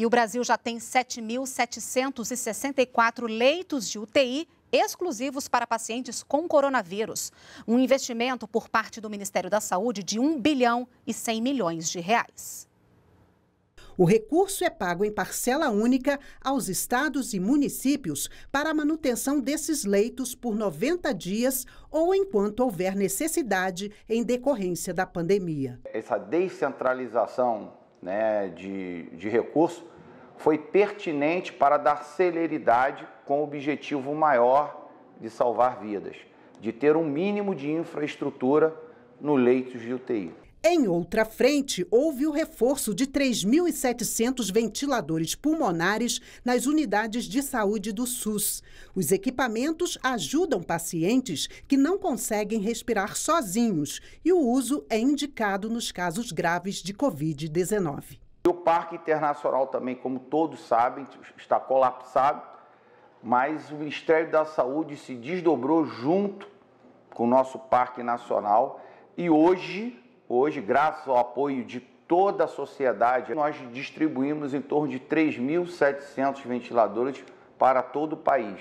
E o Brasil já tem 7.764 leitos de UTI exclusivos para pacientes com coronavírus. Um investimento por parte do Ministério da Saúde de 1 bilhão e 100 milhões de reais. O recurso é pago em parcela única aos estados e municípios para a manutenção desses leitos por 90 dias ou enquanto houver necessidade em decorrência da pandemia. Essa descentralização né, de, de recurso foi pertinente para dar celeridade com o objetivo maior de salvar vidas, de ter um mínimo de infraestrutura no leito de UTI. Em outra frente, houve o reforço de 3.700 ventiladores pulmonares nas unidades de saúde do SUS. Os equipamentos ajudam pacientes que não conseguem respirar sozinhos e o uso é indicado nos casos graves de Covid-19. O Parque Internacional também, como todos sabem, está colapsado, mas o Ministério da Saúde se desdobrou junto com o nosso Parque Nacional e hoje Hoje, graças ao apoio de toda a sociedade, nós distribuímos em torno de 3.700 ventiladores para todo o país.